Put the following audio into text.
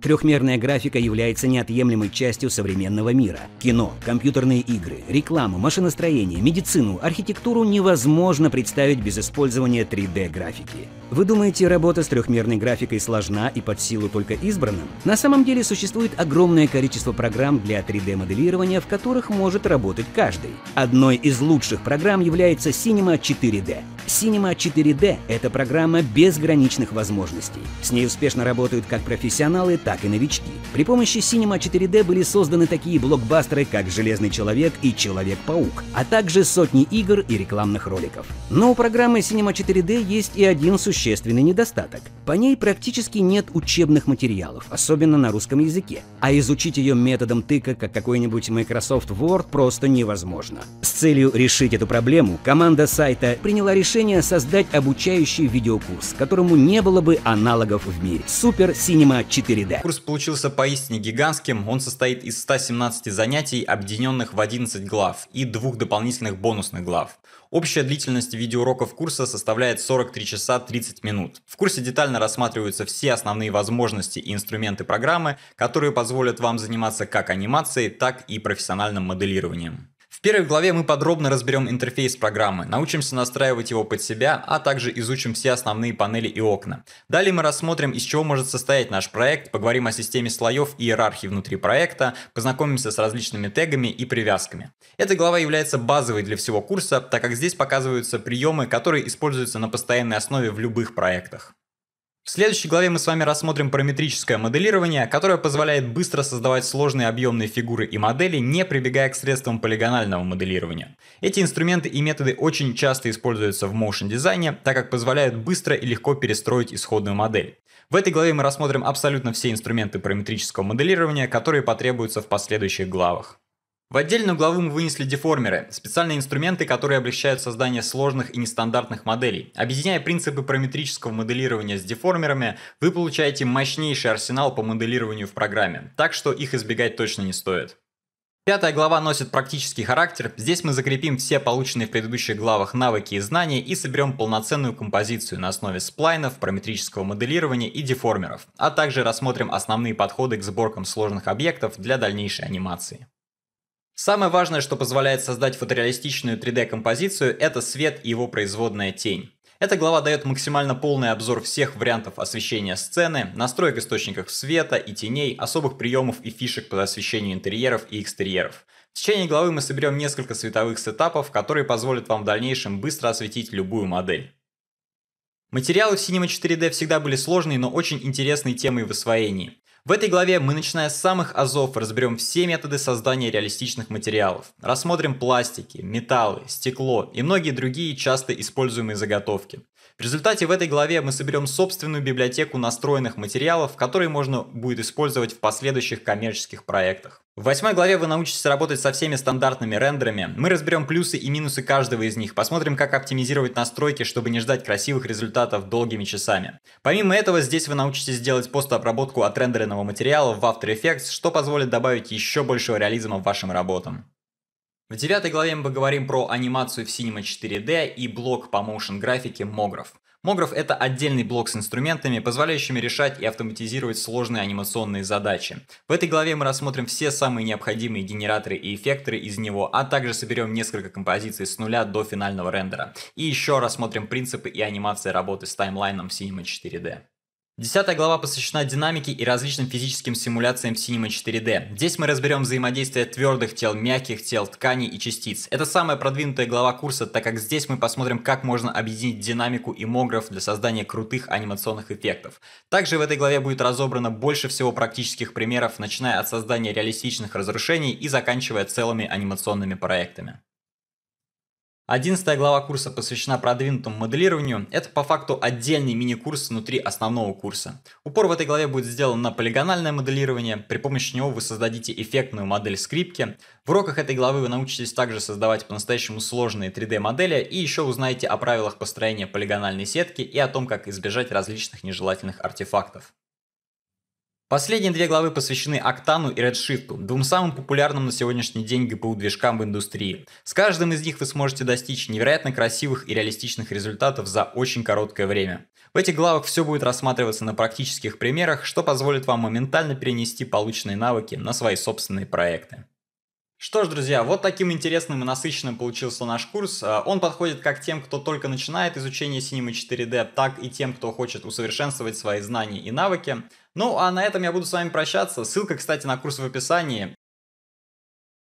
Трехмерная графика является неотъемлемой частью современного мира. Кино, компьютерные игры, рекламу, машиностроение, медицину, архитектуру невозможно представить без использования 3D-графики. Вы думаете, работа с трехмерной графикой сложна и под силу только избранным? На самом деле существует огромное количество программ для 3D-моделирования, в которых может работать каждый. Одной из лучших программ является Cinema 4D. Cinema 4D — это программа безграничных возможностей. С ней успешно работают как профессионалы, так так и новички. При помощи Cinema 4D были созданы такие блокбастеры, как «Железный человек» и «Человек-паук», а также сотни игр и рекламных роликов. Но у программы Cinema 4D есть и один существенный недостаток. По ней практически нет учебных материалов, особенно на русском языке, а изучить ее методом тыка, как какой-нибудь Microsoft Word, просто невозможно. С целью решить эту проблему команда сайта приняла решение создать обучающий видеокурс, которому не было бы аналогов в мире. Супер Cinema 4D. Курс получился поистине гигантским, он состоит из 117 занятий, объединенных в 11 глав и двух дополнительных бонусных глав. Общая длительность видеоуроков курса составляет 43 часа 30 минут. В курсе детально рассматриваются все основные возможности и инструменты программы, которые позволят вам заниматься как анимацией, так и профессиональным моделированием. В первой главе мы подробно разберем интерфейс программы, научимся настраивать его под себя, а также изучим все основные панели и окна. Далее мы рассмотрим, из чего может состоять наш проект, поговорим о системе слоев и иерархии внутри проекта, познакомимся с различными тегами и привязками. Эта глава является базовой для всего курса, так как здесь показываются приемы, которые используются на постоянной основе в любых проектах. В следующей главе мы с вами рассмотрим параметрическое моделирование, которое позволяет быстро создавать сложные объемные фигуры и модели, не прибегая к средствам полигонального моделирования. Эти инструменты и методы очень часто используются в моушен дизайне, так как позволяют быстро и легко перестроить исходную модель. В этой главе мы рассмотрим абсолютно все инструменты параметрического моделирования, которые потребуются в последующих главах. В отдельную главу мы вынесли деформеры – специальные инструменты, которые облегчают создание сложных и нестандартных моделей. Объединяя принципы параметрического моделирования с деформерами, вы получаете мощнейший арсенал по моделированию в программе, так что их избегать точно не стоит. Пятая глава носит практический характер, здесь мы закрепим все полученные в предыдущих главах навыки и знания и соберем полноценную композицию на основе сплайнов, параметрического моделирования и деформеров, а также рассмотрим основные подходы к сборкам сложных объектов для дальнейшей анимации. Самое важное, что позволяет создать фотореалистичную 3D-композицию, это свет и его производная тень. Эта глава дает максимально полный обзор всех вариантов освещения сцены, настроек источников света и теней, особых приемов и фишек по освещению интерьеров и экстерьеров. В течение главы мы соберем несколько световых сетапов, которые позволят вам в дальнейшем быстро осветить любую модель. Материалы в Cinema 4D всегда были сложной, но очень интересной темой в освоении. В этой главе мы, начиная с самых азов, разберем все методы создания реалистичных материалов. Рассмотрим пластики, металлы, стекло и многие другие часто используемые заготовки. В результате в этой главе мы соберем собственную библиотеку настроенных материалов, которые можно будет использовать в последующих коммерческих проектах. В восьмой главе вы научитесь работать со всеми стандартными рендерами. Мы разберем плюсы и минусы каждого из них, посмотрим, как оптимизировать настройки, чтобы не ждать красивых результатов долгими часами. Помимо этого, здесь вы научитесь делать постобработку от рендеренного материала в After Effects, что позволит добавить еще большего реализма вашим работам. В девятой главе мы поговорим про анимацию в Cinema 4D и блок по motion графике Мограф. Мограф — это отдельный блок с инструментами, позволяющими решать и автоматизировать сложные анимационные задачи. В этой главе мы рассмотрим все самые необходимые генераторы и эффекторы из него, а также соберем несколько композиций с нуля до финального рендера. И еще рассмотрим принципы и анимации работы с таймлайном Cinema 4D. Десятая глава посвящена динамике и различным физическим симуляциям в Cinema 4D. Здесь мы разберем взаимодействие твердых тел, мягких тел, тканей и частиц. Это самая продвинутая глава курса, так как здесь мы посмотрим, как можно объединить динамику и мограф для создания крутых анимационных эффектов. Также в этой главе будет разобрано больше всего практических примеров, начиная от создания реалистичных разрушений и заканчивая целыми анимационными проектами. 11 глава курса посвящена продвинутому моделированию. Это по факту отдельный мини-курс внутри основного курса. Упор в этой главе будет сделан на полигональное моделирование. При помощи него вы создадите эффектную модель скрипки. В уроках этой главы вы научитесь также создавать по-настоящему сложные 3D-модели и еще узнаете о правилах построения полигональной сетки и о том, как избежать различных нежелательных артефактов. Последние две главы посвящены Октану и Redshift, двум самым популярным на сегодняшний день GPU-движкам в индустрии. С каждым из них вы сможете достичь невероятно красивых и реалистичных результатов за очень короткое время. В этих главах все будет рассматриваться на практических примерах, что позволит вам моментально перенести полученные навыки на свои собственные проекты. Что ж, друзья, вот таким интересным и насыщенным получился наш курс. Э, он подходит как тем, кто только начинает изучение Cinema 4D, так и тем, кто хочет усовершенствовать свои знания и навыки. Ну, а на этом я буду с вами прощаться. Ссылка, кстати, на курс в описании.